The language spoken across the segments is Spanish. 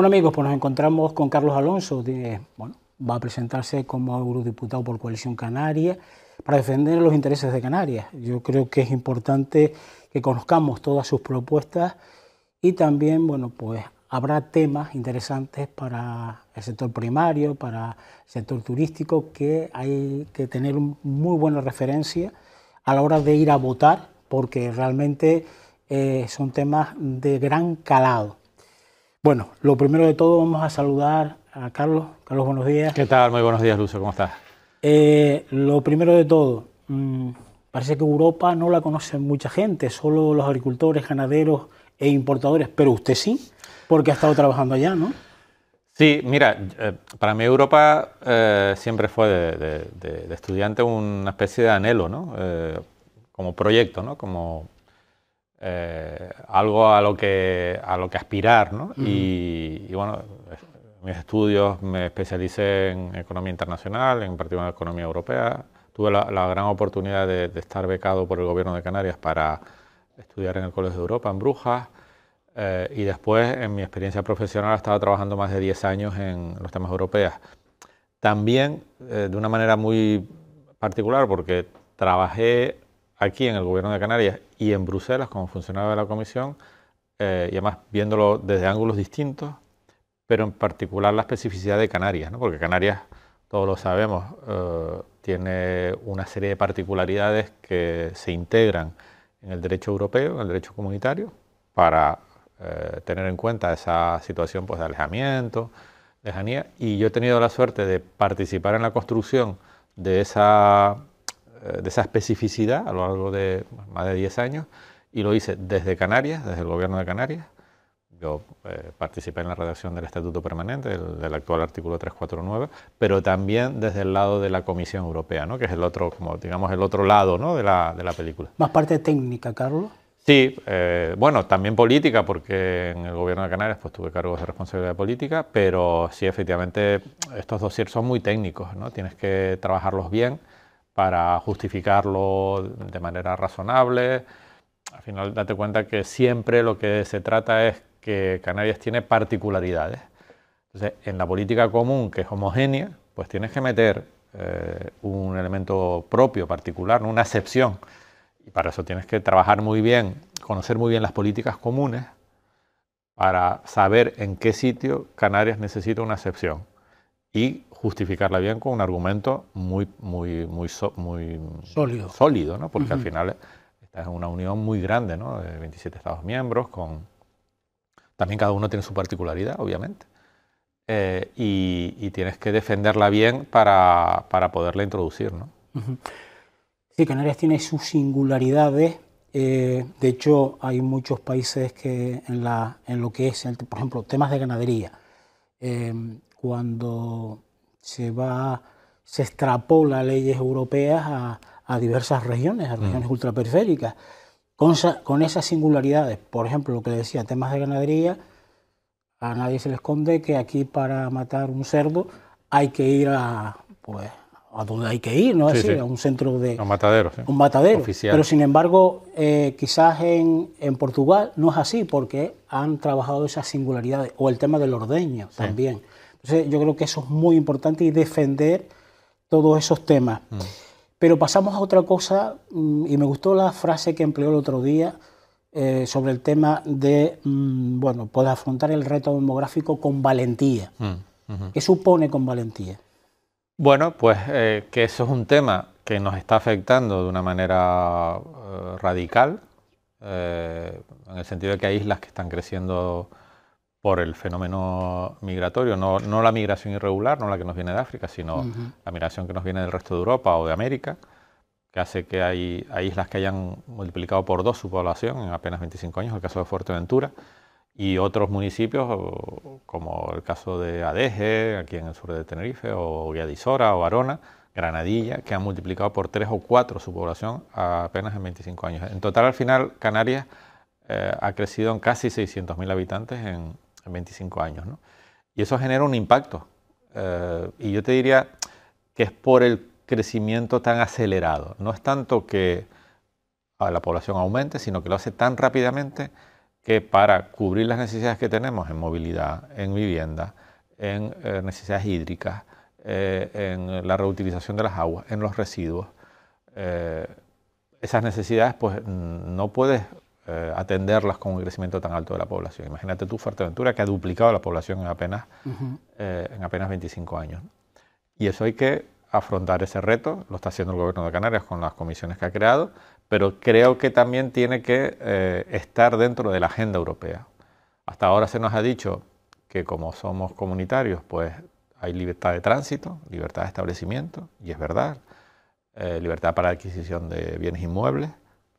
Bueno amigos, pues nos encontramos con Carlos Alonso, bueno, va a presentarse como eurodiputado por Coalición Canaria para defender los intereses de Canarias. Yo creo que es importante que conozcamos todas sus propuestas y también, bueno, pues habrá temas interesantes para el sector primario, para el sector turístico, que hay que tener muy buena referencia a la hora de ir a votar, porque realmente eh, son temas de gran calado. Bueno, lo primero de todo vamos a saludar a Carlos. Carlos, buenos días. ¿Qué tal? Muy buenos días, Lucio. ¿Cómo estás? Eh, lo primero de todo, mm, parece que Europa no la conoce mucha gente, solo los agricultores, ganaderos e importadores, pero usted sí, porque ha estado trabajando allá, ¿no? Sí, mira, eh, para mí Europa eh, siempre fue de, estudiante una especie de anhelo, ¿no? como proyecto, ¿no? Como eh, algo a lo que, a lo que aspirar. ¿no? Y, y, bueno, mis estudios me especialicé en economía internacional, en particular en economía europea. Tuve la, gran oportunidad de, estar becado por el gobierno de Canarias para estudiar en el Colegio de Europa, en Brujas. Eh, y después, en mi experiencia profesional, estaba trabajando más de 10 años en los temas europeos. También eh, de una manera muy particular, porque trabajé aquí en el gobierno de Canarias y en Bruselas como funcionario de la Comisión, eh, y además viéndolo desde ángulos distintos, pero en particular la especificidad de Canarias, ¿no? porque Canarias, todos lo sabemos, eh, tiene una serie de particularidades que se integran en el derecho europeo, en el derecho comunitario, para eh, tener en cuenta esa situación pues, de alejamiento, lejanía. Y yo he tenido la suerte de participar en la construcción de esa eh, de esa especificidad a lo largo de más de 10 años y lo hice desde Canarias, desde el gobierno de Canarias. Yo eh, participé en la redacción del Estatuto Permanente, del, actual artículo 349, pero también desde el lado de la Comisión Europea, ¿no? que es el otro, como digamos, el otro lado ¿no? de, la, película. ¿Más parte técnica, Carlos? Sí, eh, bueno, también política, porque en el gobierno de Canarias pues, tuve cargos de responsabilidad política, pero sí, efectivamente, estos dosieres son muy técnicos, ¿no? tienes que trabajarlos bien para justificarlo de manera razonable. Al final, date cuenta que siempre lo que se trata es que Canarias tiene particularidades. Entonces, en la política común, que es homogénea, pues tienes que meter eh, un elemento propio, particular, una excepción. Y para eso tienes que trabajar muy bien, conocer muy bien las políticas comunes para saber en qué sitio Canarias necesita una excepción y justificarla bien con un argumento muy, muy, muy, sólido. sólido ¿no? Porque al final esta es una unión muy grande, ¿no? De 27 Estados miembros, con... También cada uno tiene su particularidad, obviamente. Eh, y, tienes que defenderla bien para, poderla introducir, ¿no? Sí, Canarias tiene sus singularidades. Eh, de hecho, hay muchos países que en, la, en lo que es, por ejemplo, temas de ganadería. Eh, cuando se va, se las leyes europeas a, diversas regiones, a regiones mm. ultraperiféricas, con, esas singularidades. Por ejemplo, lo que decía, temas de ganadería, a nadie se le esconde que aquí para matar un cerdo hay que ir a, pues, a donde hay que ir, ¿no? a un centro de... A un matadero. Sí. Un matadero. Pero sin embargo, eh, quizás en, en, Portugal no es así, porque han trabajado esas singularidades, o el tema del ordeño también yo creo que eso es muy importante y defender todos esos temas. Pero pasamos a otra cosa, mm, y me gustó la frase que empleó el otro día eh, sobre el tema de, mm, bueno, poder pues afrontar el reto demográfico con valentía. Mm, ¿Qué supone con valentía? Bueno, pues eh, que eso es un tema que nos está afectando de una manera eh, radical, en el sentido de que hay islas que están creciendo por el fenómeno migratorio, no, la migración irregular, no la que nos viene de África, sino la migración que nos viene del resto de Europa o de América, que hace que hay, islas que hayan multiplicado por dos su población en apenas 25 años, el caso de Fuerteventura, y otros municipios como el caso de Adeje, aquí en el sur de Tenerife, o Guadisora, o Arona, Granadilla, que han multiplicado por tres o cuatro su población apenas en 25 años. En total, al final, Canarias eh, ha crecido en casi 600.000 habitantes en, 25 años. ¿no? Y eso genera un impacto. Eh, y yo te diría que es por el crecimiento tan acelerado. No es tanto que ah, la población aumente, sino que lo hace tan rápidamente que para cubrir las necesidades que tenemos en movilidad, en vivienda, en eh, necesidades hídricas, eh, en la reutilización de las aguas, en los residuos, esas necesidades pues no puedes eh, atenderlas con un crecimiento tan alto de la población. Imagínate tú, Fuerteventura, que ha duplicado la población en apenas, eh, en apenas 25 años. Y eso hay que afrontar ese reto, lo está haciendo el gobierno de Canarias con las comisiones que ha creado, pero creo que también tiene que eh, estar dentro de la agenda europea. Hasta ahora se nos ha dicho que como somos comunitarios, pues hay libertad de tránsito, libertad de establecimiento, y es verdad, libertad para adquisición de bienes inmuebles,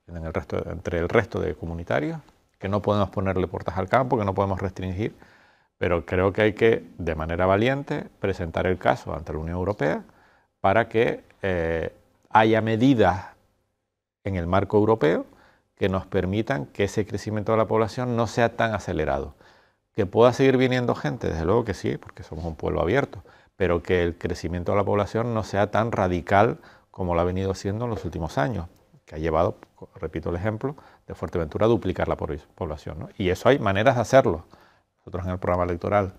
el resto, entre el resto de comunitarios, que no podemos ponerle puertas al campo, que no podemos restringir, pero creo que hay que, de manera valiente, presentar el caso ante la Unión Europea para que eh, haya medidas en el marco europeo que nos permitan que ese crecimiento de la población no sea tan acelerado. Que pueda seguir viniendo gente, desde luego que sí, porque somos un pueblo abierto, pero que el crecimiento de la población no sea tan radical como lo ha venido siendo en los últimos años que ha llevado, repito el ejemplo, de Fuerteventura a duplicar la población. Y eso hay maneras de hacerlo. Nosotros en el programa electoral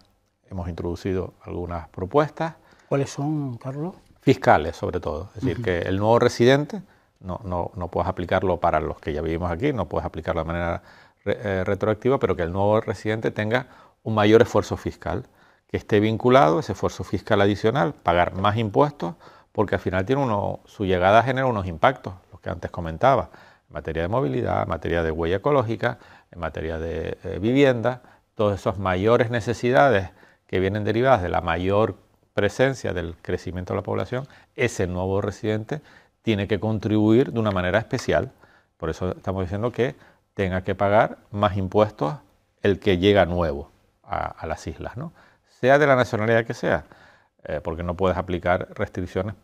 hemos introducido algunas propuestas. ¿Cuáles son, Carlos? Fiscales, sobre todo. Es decir, que el nuevo residente no, no, puedes aplicarlo para los que ya vivimos aquí, no puedes aplicarlo de manera eh, retroactiva, pero que el nuevo residente tenga un mayor esfuerzo fiscal, que esté vinculado ese esfuerzo fiscal adicional, pagar más impuestos, porque al final tiene uno, su llegada genera unos impactos que antes comentaba, en materia de movilidad, en materia de huella ecológica, en materia de eh, vivienda, todas esas mayores necesidades que vienen derivadas de la mayor presencia del crecimiento de la población, ese nuevo residente tiene que contribuir de una manera especial. Por eso estamos diciendo que tenga que pagar más impuestos el que llega nuevo a, las islas, ¿no? sea de la nacionalidad que sea, eh, porque no puedes aplicar restricciones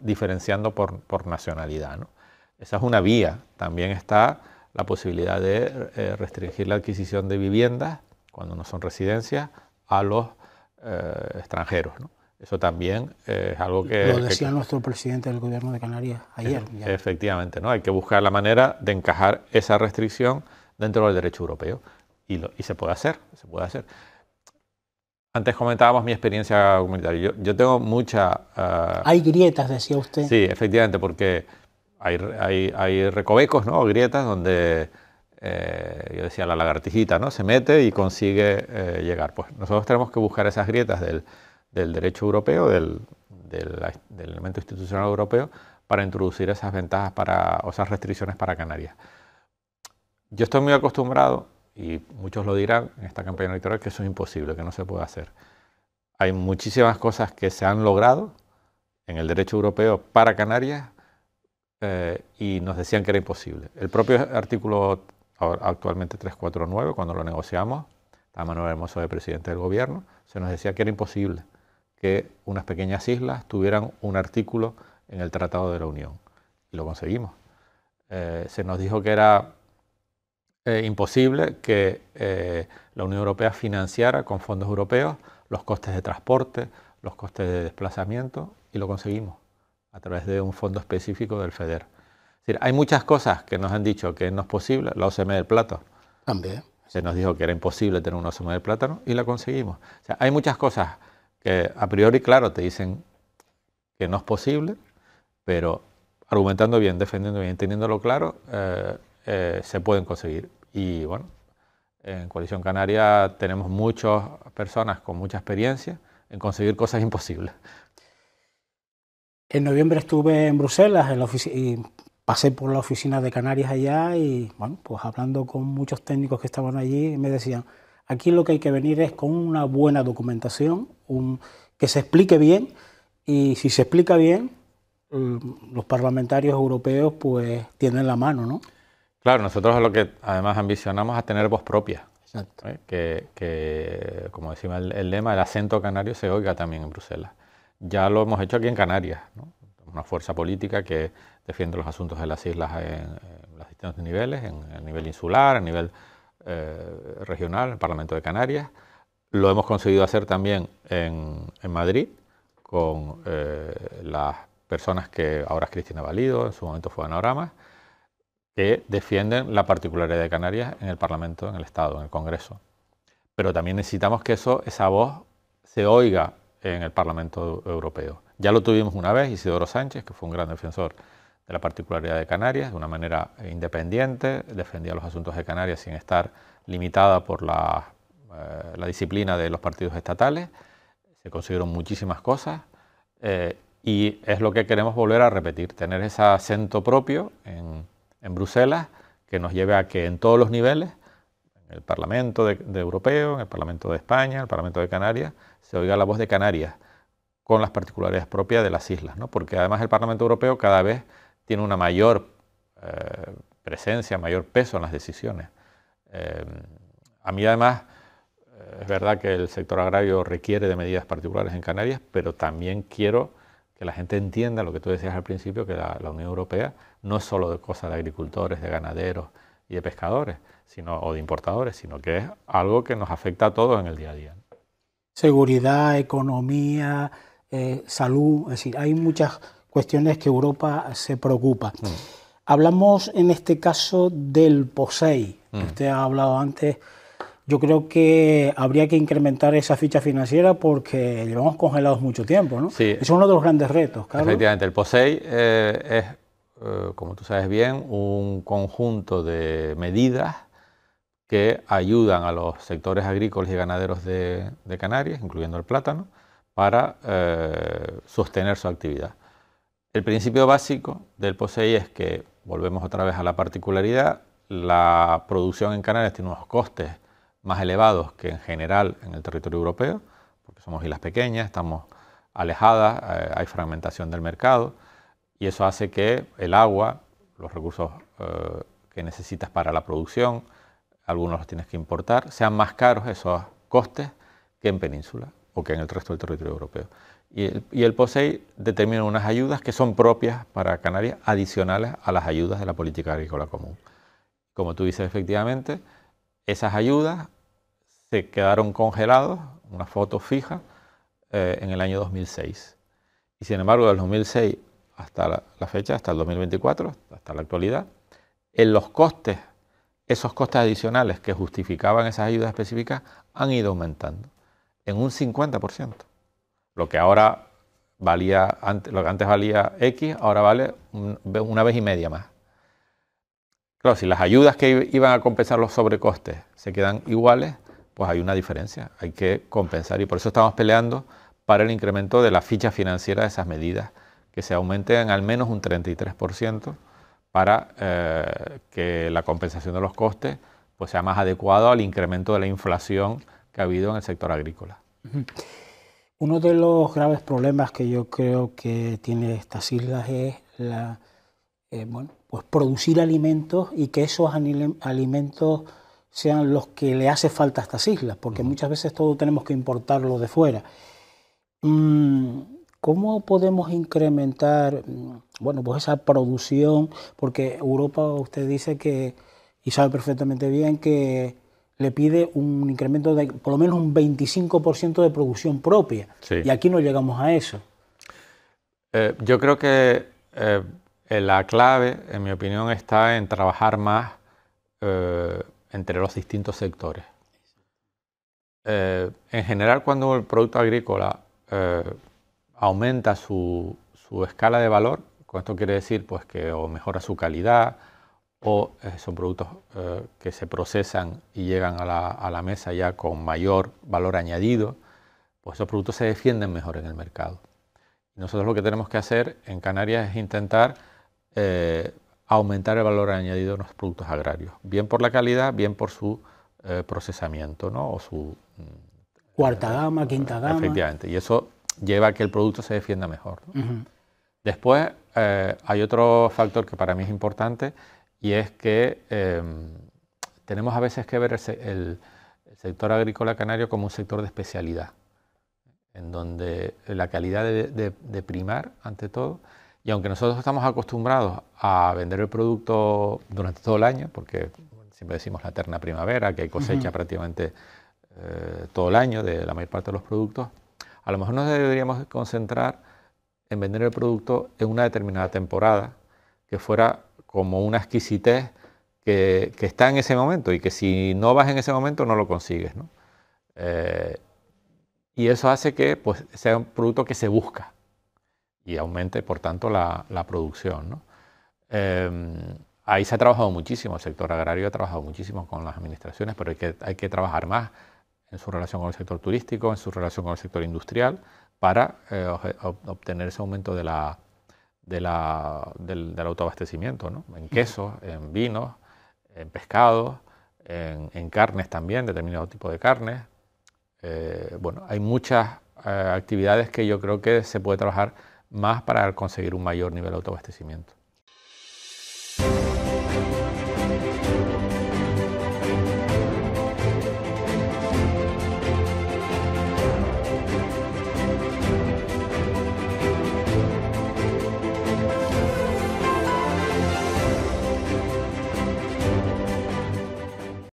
diferenciando por, nacionalidad. ¿no? Esa es una vía. También está la posibilidad de eh, restringir la adquisición de viviendas, cuando no son residencias, a los eh, extranjeros. Eso también eh, es algo que... Lo decía nuestro presidente del gobierno de Canarias ayer. efectivamente, ¿no? hay que buscar la manera de encajar esa restricción dentro del derecho europeo. Y, y se puede hacer, se puede hacer. Antes comentábamos mi experiencia comunitaria. Yo, tengo mucha... Ah, hay grietas, decía usted. Sí, efectivamente, porque hay, hay, recovecos, ¿no? Grietas donde, eh, yo decía, la lagartijita, ¿no? Se mete y consigue eh, llegar. Pues nosotros tenemos que buscar esas grietas del, derecho europeo, del, del, del, elemento institucional europeo, para introducir esas ventajas para, o esas restricciones para Canarias. Yo estoy muy acostumbrado y muchos lo dirán en esta campaña electoral, que eso es imposible, que no se puede hacer. Hay muchísimas cosas que se han logrado en el derecho europeo para Canarias eh, y nos decían que era imposible. El propio artículo actualmente 349, cuando lo negociamos, la Manuel Hermoso de presidente del gobierno, se nos decía que era imposible que unas pequeñas islas tuvieran un artículo en el Tratado de la Unión. Y lo conseguimos. Eh, se nos dijo que era eh, imposible que eh, la Unión Europea financiara con fondos europeos los costes de transporte, los costes de desplazamiento, y lo conseguimos a través de un fondo específico del FEDER. hay muchas cosas que nos han dicho que no es posible, la OCM del plato, También. Se nos dijo que era imposible tener una OCM del plátano y la conseguimos. hay muchas cosas que a priori, claro, te dicen que no es posible, pero argumentando bien, defendiendo bien, teniéndolo claro, eh, eh, se pueden conseguir. Y bueno, en Coalición Canaria tenemos muchas personas con mucha experiencia en conseguir cosas imposibles. En noviembre estuve en Bruselas en la y pasé por la oficina de Canarias allá y bueno, pues hablando con muchos técnicos que estaban allí me decían, aquí lo que hay que venir es con una buena documentación, un, que se explique bien y si se explica bien, mm, los parlamentarios europeos pues tienen la mano, ¿no? Claro, nosotros lo que además ambicionamos es tener voz propia. ¿Eh? Que, como decía el, lema, el acento canario se oiga también en Bruselas. Ya lo hemos hecho aquí en Canarias, una fuerza política que defiende los asuntos de las islas en, los distintos niveles, en el nivel insular, a nivel eh, regional, el Parlamento de Canarias. Lo hemos conseguido hacer también en, Madrid con eh, las personas que ahora es Cristina Valido, en su momento fue Ana Oramas que defienden la particularidad de Canarias en el Parlamento, en el Estado, en el Congreso. Pero también necesitamos que eso, esa voz se oiga en el Parlamento Europeo. Ya lo tuvimos una vez, Isidoro Sánchez, que fue un gran defensor de la particularidad de Canarias, de una manera independiente, defendía los asuntos de Canarias sin estar limitada por la, eh, disciplina de los partidos estatales, se consiguieron muchísimas cosas eh, y es lo que queremos volver a repetir, tener ese acento propio en en Bruselas que nos lleve a que en todos los niveles, en el Parlamento de, Europeo, en el Parlamento de España, en el Parlamento de Canarias, se oiga la voz de Canarias con las particularidades propias de las islas, ¿no? porque además el Parlamento Europeo cada vez tiene una mayor eh, presencia, mayor peso en las decisiones. Eh, a mí además eh, es verdad que el sector agrario requiere de medidas particulares en Canarias, pero también quiero que la gente entienda lo que tú decías al principio, que la, Unión Europea no es solo de cosas de agricultores, de ganaderos y de pescadores, sino, o de importadores, sino que es algo que nos afecta a todos en el día a día. Seguridad, economía, eh, salud, es decir, hay muchas cuestiones que Europa se preocupa. Mm. Hablamos en este caso del POSEI, mm. usted ha hablado antes yo creo que habría que incrementar esa ficha financiera porque llevamos congelados mucho tiempo, ¿no? es uno de los grandes retos, Efectivamente, el POSEI eh, es, eh, como tú sabes bien, un conjunto de medidas que ayudan a los sectores agrícolas y ganaderos de, Canarias, incluyendo el plátano, para eh, sostener su actividad. El principio básico del POSEI es que, volvemos otra vez a la particularidad, la producción en Canarias tiene unos costes más elevados que en general en el territorio europeo, porque somos islas pequeñas, estamos alejadas, eh, hay fragmentación del mercado y eso hace que el agua, los recursos eh, que necesitas para la producción, algunos los tienes que importar, sean más caros esos costes que en península o que en el resto del territorio europeo. Y y el, POSEI determina unas ayudas que son propias para Canarias, adicionales a las ayudas de la política agrícola común. Como tú dices, efectivamente, esas ayudas se quedaron congelados, una foto fija, eh, en el año 2006. Y sin embargo, del 2006 hasta la, fecha, hasta el 2024, hasta la actualidad, en los costes, esos costes adicionales que justificaban esas ayudas específicas han ido aumentando en un 50%. Lo que ahora valía, lo que antes valía X, ahora vale una vez y media más. Claro, si las ayudas que iban a compensar los sobrecostes se quedan iguales, pues hay una diferencia, hay que compensar y por eso estamos peleando para el incremento de la ficha financiera de esas medidas, que se aumenten al menos un 33% para eh, que la compensación de los costes pues, sea más adecuado al incremento de la inflación que ha habido en el sector agrícola. Uno de los graves problemas que yo creo que tiene estas islas es la, eh, bueno, pues producir alimentos y que esos alimentos sean los que le hace falta a estas islas, porque muchas veces todo tenemos que importarlo de fuera. Mm, ¿Cómo podemos incrementar mm, bueno, pues esa producción? Porque Europa, usted dice que, y sabe perfectamente bien, que le pide un incremento de por lo menos un 25% de producción propia. Y aquí no llegamos a eso. Eh, yo creo que eh, eh, la clave, en mi opinión, está en trabajar más entre los distintos sectores. Eh, en general, cuando el producto agrícola eh, aumenta su, escala de valor, con esto quiere decir pues, que o mejora su calidad, o eh, son productos que se procesan y llegan a la, a la, mesa ya con mayor valor añadido, pues esos productos se defienden mejor en el mercado. Nosotros lo que tenemos que hacer en Canarias es intentar aumentar el valor añadido de los productos agrarios, bien por la calidad, bien por su eh, procesamiento, ¿no? O su mm, cuarta gama, quinta gama. Efectivamente, y eso lleva a que el producto se defienda mejor. Después eh, hay otro factor que para mí es importante y es que em, tenemos a veces que ver el, sector agrícola canario como un sector de especialidad, en donde la calidad de primar ante todo y aunque nosotros estamos acostumbrados a vender el producto durante todo el año, porque siempre decimos la terna primavera, que hay cosecha prácticamente eh, todo el año de la mayor parte de los productos, a lo mejor nos deberíamos concentrar en vender el producto en una determinada temporada, que fuera como una exquisitez que, está en ese momento y que si no vas en ese momento no lo consigues. Eh, y eso hace que pues, sea un producto que se busca y aumente, por tanto, la, producción. ¿no? Em, ahí se ha trabajado muchísimo, el sector agrario ha trabajado muchísimo con las administraciones, pero hay que, hay que trabajar más en su relación con el sector turístico, en su relación con el sector industrial, para eh, obtener ese aumento de la, la, del, autoabastecimiento, ¿no? en quesos, en vinos, en pescados, en, carnes también, determinado tipo de carnes. Eh, bueno, hay muchas eh, actividades que yo creo que se puede trabajar más para conseguir un mayor nivel de autoabastecimiento.